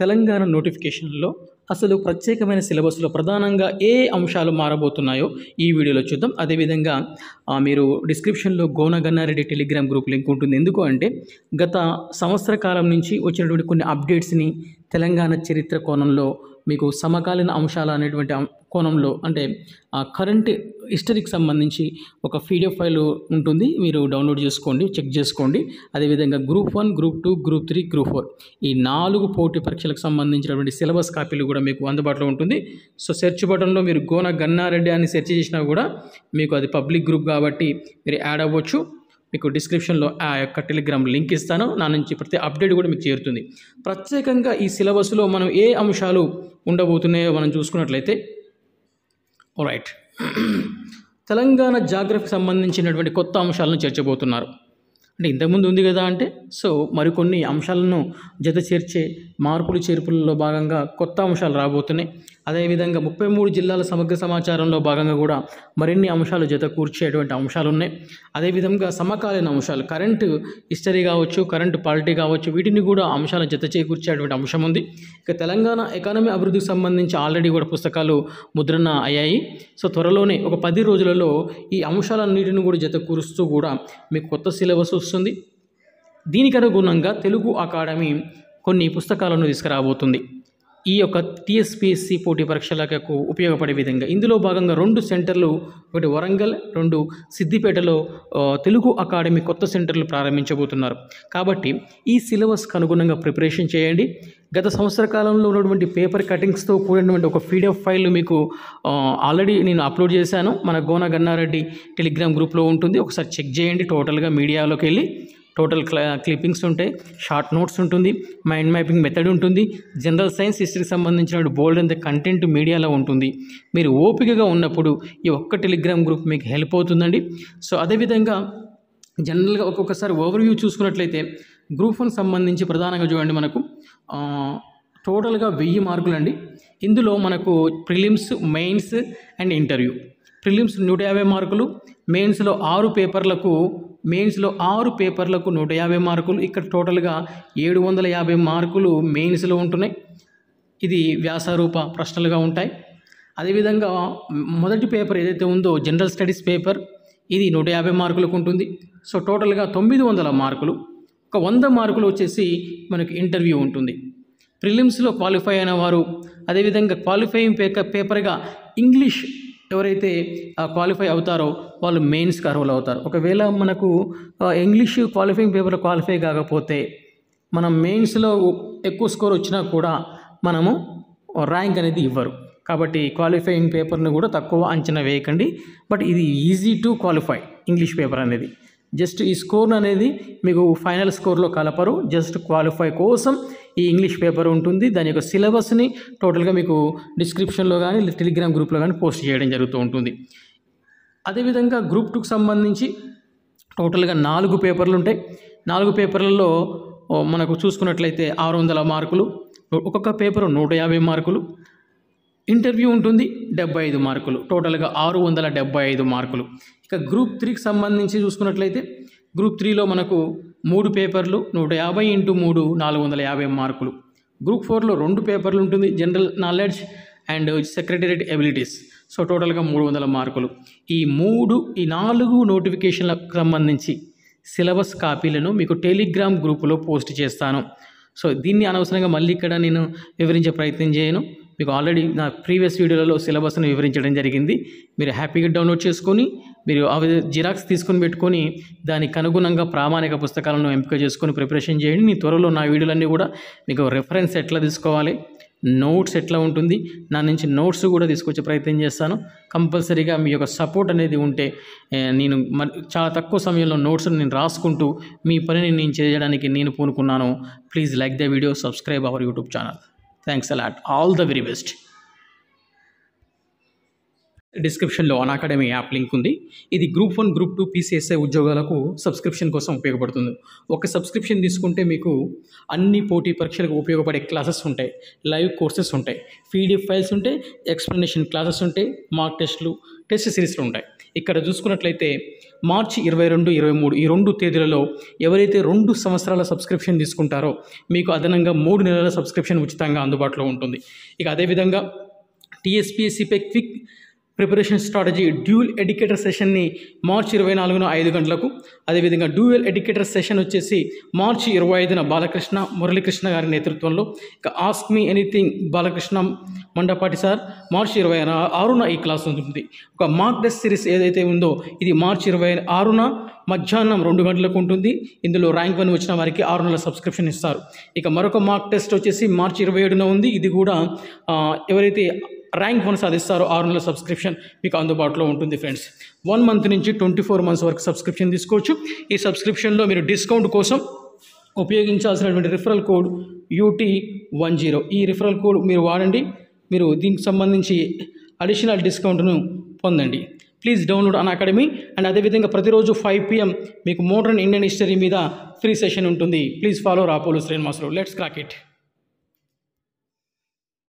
తెలంగాణ నోటిఫికేషన్లో అసలు ప్రత్యేకమైన సిలబస్లో ప్రధానంగా ఏ అంశాలు మారబోతున్నాయో ఈ వీడియోలో చూద్దాం అదేవిధంగా మీరు డిస్క్రిప్షన్లో గోనగన్నారెడ్డి టెలిగ్రామ్ గ్రూప్ లింక్ ఉంటుంది ఎందుకు అంటే గత సంవత్సర కాలం నుంచి వచ్చినటువంటి కొన్ని అప్డేట్స్ని తెలంగాణ చరిత్ర కోణంలో మీకు సమకాలీన అంశాలు అనేటువంటి కోణంలో అంటే ఆ కరెంట్ హిస్టరీకి సంబంధించి ఒక పీడిఎఫ్ ఫైల్ ఉంటుంది మీరు డౌన్లోడ్ చేసుకోండి చెక్ చేసుకోండి అదేవిధంగా group one group two group three group four ఈ నాలుగు పోటీ పరీక్షలకు సంబంధించినటువంటి సిలబస్ కాపీలు కూడా మీకు అందుబాటులో ఉంటుంది సో సెర్చ్ బటన్లో మీరు గోన గన్నారెడ్డి అని సెర్చ్ చేసినా కూడా మీకు అది పబ్లిక్ గ్రూప్ కాబట్టి మీరు యాడ్ అవ్వచ్చు మీకు డిస్క్రిప్షన్లో ఆ యొక్క టెలిగ్రామ్ లింక్ ఇస్తాను నా నుంచి ప్రతి అప్డేట్ కూడా మీకు చేరుతుంది ప్రత్యేకంగా ఈ సిలబస్లో మనం ఏ అంశాలు ఉండబోతున్నాయో మనం చూసుకున్నట్లయితే రైట్ తెలంగాణ జాగ్రఫీకి సంబంధించినటువంటి కొత్త అంశాలను చేర్చబోతున్నారు అంటే ఇంతకుముందు ఉంది కదా అంటే సో మరికొన్ని అంశాలను జత చేర్చే మార్పులు చేర్పులలో భాగంగా కొత్త అంశాలు రాబోతున్నాయి అదేవిధంగా ముప్పై మూడు జిల్లాల సమగ్ర సమాచారంలో భాగంగా కూడా మరిన్ని అంశాలు జత కూర్చేటువంటి అంశాలు ఉన్నాయి అదేవిధంగా సమకాలీన అంశాలు కరెంటు హిస్టరీ కావచ్చు కరెంటు పాలిటీ కావచ్చు వీటిని కూడా అంశాలను జత చేకూర్చేటువంటి అంశం ఉంది ఇక తెలంగాణ ఎకానమీ అభివృద్ధికి సంబంధించి ఆల్రెడీ కూడా పుస్తకాలు ముద్రణ అయ్యాయి సో త్వరలోనే ఒక పది రోజులలో ఈ అంశాలన్నిటిని కూడా జత కూరుస్తూ కూడా మీకు కొత్త సిలబస్ వస్తుంది దీనికి అనుగుణంగా తెలుగు అకాడమీ కొన్ని పుస్తకాలను తీసుకురాబోతుంది ఈ యొక్క టీఎస్పిఎస్సి పోటీ పరీక్షలకు ఉపయోగపడే విధంగా ఇందులో భాగంగా రెండు సెంటర్లు ఒకటి వరంగల్ రెండు సిద్దిపేటలో తెలుగు అకాడమీ కొత్త సెంటర్లు ప్రారంభించబోతున్నారు కాబట్టి ఈ సిలబస్కి అనుగుణంగా ప్రిపరేషన్ చేయండి గత సంవత్సర కాలంలో ఉన్నటువంటి పేపర్ కటింగ్స్తో కూడినటువంటి ఒక పీడిఎఫ్ ఫైల్ మీకు ఆల్రెడీ నేను అప్లోడ్ చేశాను మన గోనా గన్నారెడ్డి టెలిగ్రామ్ గ్రూప్లో ఉంటుంది ఒకసారి చెక్ చేయండి టోటల్గా మీడియాలోకి వెళ్ళి టోటల్ క్లిప్పింగ్స్ ఉంటాయి షార్ట్ నోట్స్ ఉంటుంది మైండ్ మ్యాపింగ్ మెథడ్ ఉంటుంది జనరల్ సైన్స్ హిస్టరీకి సంబంధించిన బోల్డ్ అంత కంటెంట్ మీడియాలో ఉంటుంది మీరు ఓపికగా ఉన్నప్పుడు ఈ ఒక్క టెలిగ్రామ్ గ్రూప్ మీకు హెల్ప్ అవుతుందండి సో అదేవిధంగా జనరల్గా ఒక్కొక్కసారి ఓవర్వ్యూ చూసుకున్నట్లయితే గ్రూప్ వన్ సంబంధించి ప్రధానంగా చూడండి మనకు టోటల్గా వెయ్యి మార్కులు అండి ఇందులో మనకు prelims mains and interview prelims నూట యాభై మార్కులు మెయిన్స్లో ఆరు పేపర్లకు మెయిన్స్లో ఆరు పేపర్లకు నూట యాభై మార్కులు ఇక్కడ టోటల్గా ఏడు వందల యాభై మార్కులు మెయిన్స్లో ఉంటున్నాయి ఇది వ్యాసారూప ప్రశ్నలుగా ఉంటాయి అదేవిధంగా మొదటి పేపర్ ఏదైతే ఉందో జనరల్ స్టడీస్ పేపర్ ఇది నూట యాభై మార్కులకు ఉంటుంది సో టోటల్గా తొమ్మిది వందల మార్కులు ఒక వంద మార్కులు వచ్చేసి మనకు ఇంటర్వ్యూ ఉంటుంది ప్రిలిమ్స్లో క్వాలిఫై అయిన వారు అదేవిధంగా క్వాలిఫైయింగ్ పేపర్గా ఇంగ్లీష్ ఎవరైతే క్వాలిఫై అవుతారో వాళ్ళు మెయిన్స్కి అర్హులు అవుతారు ఒకవేళ మనకు ఇంగ్లీష్ క్వాలిఫయింగ్ పేపర్లో క్వాలిఫై కాకపోతే మనం మెయిన్స్లో ఎక్కువ స్కోర్ వచ్చినా కూడా మనము ర్యాంక్ అనేది ఇవ్వరు కాబట్టి క్వాలిఫైయింగ్ పేపర్ను కూడా తక్కువ అంచనా వేయకండి బట్ ఇది easy to qualify English paper అనేది జస్ట్ ఈ స్కోర్ అనేది మీకు ఫైనల్ స్కోర్లో కలపరు జస్ట్ క్వాలిఫై కోసం ఈ ఇంగ్లీష్ పేపర్ ఉంటుంది దాని యొక్క సిలబస్ని టోటల్గా మీకు డిస్క్రిప్షన్లో కానీ టెలిగ్రామ్ గ్రూప్లో కానీ పోస్ట్ చేయడం జరుగుతూ ఉంటుంది అదేవిధంగా గ్రూప్ టూకి సంబంధించి టోటల్గా నాలుగు పేపర్లు ఉంటాయి నాలుగు పేపర్లలో మనకు చూసుకున్నట్లయితే ఆరు వందల మార్కులు ఒక్కొక్క పేపర్ నూట యాభై మార్కులు ఇంటర్వ్యూ ఉంటుంది డెబ్బై ఐదు మార్కులు టోటల్గా ఆరు వందల డెబ్బై ఐదు మార్కులు ఇక గ్రూప్ త్రీకి సంబంధించి చూసుకున్నట్లయితే గ్రూప్ త్రీలో మనకు మూడు పేపర్లు నూట యాభై ఇంటూ మూడు నాలుగు వందల యాభై మార్కులు గ్రూప్ ఫోర్లో రెండు పేపర్లు ఉంటుంది general knowledge and secretariat abilities so టోటల్గా మూడు వందల మార్కులు ఈ మూడు ఈ నాలుగు నోటిఫికేషన్లకు సంబంధించి సిలబస్ కాపీలను మీకు టెలిగ్రామ్ గ్రూపులో పోస్ట్ చేస్తాను సో దీన్ని అనవసరంగా మళ్ళీ ఇక్కడ నేను వివరించే ప్రయత్నం చేయను మీకు ఆల్రెడీ నా ప్రీవియస్ వీడియోలలో సిలబస్ను వివరించడం జరిగింది మీరు హ్యాపీగా డౌన్లోడ్ చేసుకొని మీరు జిరాక్స్ తీసుకొని పెట్టుకొని దానికి అనుగుణంగా ప్రామాణిక పుస్తకాలను ఎంపిక చేసుకొని ప్రిపరేషన్ చేయండి మీ త్వరలో నా వీడియోలన్నీ కూడా మీకు రెఫరెన్స్ ఎట్లా తీసుకోవాలి నోట్స్ ఎట్లా ఉంటుంది నా నుంచి నోట్స్ కూడా తీసుకొచ్చే ప్రయత్నం చేస్తాను కంపల్సరీగా మీ యొక్క సపోర్ట్ అనేది ఉంటే నేను చాలా తక్కువ సమయంలో నోట్స్ నేను రాసుకుంటూ మీ పనిని నేను చేయడానికి నేను పూనుకున్నాను please like the video subscribe our YouTube channel thanks a lot all the very best డిస్క్రిప్షన్లో అన్ అకాడమీ యాప్ లింక్ ఉంది ఇది group one group two PCSI ఉద్యోగాలకు సబ్స్క్రిప్షన్ కోసం ఉపయోగపడుతుంది ఒక సబ్స్క్రిప్షన్ తీసుకుంటే మీకు అన్ని పోటీ పరీక్షలకు ఉపయోగపడే క్లాసెస్ ఉంటాయి లైవ్ కోర్సెస్ ఉంటాయి పీడిఎఫ్ ఫైల్స్ ఉంటాయి ఎక్స్ప్లెనేషన్ క్లాసెస్ ఉంటాయి మార్క్ టెస్ట్లు టెస్ట్ సిరీస్లు ఉంటాయి ఇక్కడ చూసుకున్నట్లయితే మార్చి ఇరవై రెండు ఇరవై మూడు ఈ రెండు తేదీలలో ఎవరైతే రెండు సంవత్సరాల సబ్స్క్రిప్షన్ తీసుకుంటారో మీకు అదనంగా మూడు నెలల సబ్స్క్రిప్షన్ ఉచితంగా అందుబాటులో ఉంటుంది ఇక అదేవిధంగా టీఎస్పీఎస్సీపై quick preparation strategy dual educator సెషన్ని మార్చి ఇరవై నాలుగున ఐదు గంటలకు అదేవిధంగా డ్యూయల్ ఎడ్యుకేటర్ సెషన్ వచ్చేసి మార్చి ఇరవై ఐదున బాలకృష్ణ మురళీకృష్ణ గారి నేతృత్వంలో ఇక ask me anything Balakrishna Mandapati sir మార్చి ఇరవై ఆరున ఈ క్లాస్ ఉంటుంది ఒక మార్క్ డెస్ సిరీస్ ఏదైతే ఉందో ఇది మార్చి ఇరవై ఆరున మధ్యాహ్నం రెండు గంటలకు ఉంటుంది ఇందులో ర్యాంక్ వన్ వచ్చిన వారికి ఆరు నెలల సబ్స్క్రిప్షన్ ఇస్తారు ఇక మరొక మార్క్ టెస్ట్ వచ్చేసి మార్చి ఇరవై ఏడున ఉంది ఇది కూడా ఎవరైతే ర్యాంక్ వన్ సాధిస్తారో ఆరు నెలల సబ్స్క్రిప్షన్ మీకు అందుబాటులో ఉంటుంది ఫ్రెండ్స్ వన్ మంత్ నుంచి ట్వంటీ ఫోర్ మంత్స్ వరకు సబ్స్క్రిప్షన్ తీసుకోవచ్చు ఈ సబ్స్క్రిప్షన్లో మీరు డిస్కౌంట్ కోసం ఉపయోగించాల్సినటువంటి referral code UT one zero ఈ రిఫరల్ కోడ్ మీరు వాడండి మీరు దీనికి సంబంధించి అడిషనల్ డిస్కౌంట్ను పొందండి please download Unacademy and అదేవిధంగా ప్రతిరోజు ఫైవ్ పిఎం మీకు మోడర్న్ ఇండియన్ హిస్టరీ మీద ఫ్రీ సెషన్ ఉంటుంది please follow Rapolu Srinivasulu let's cracked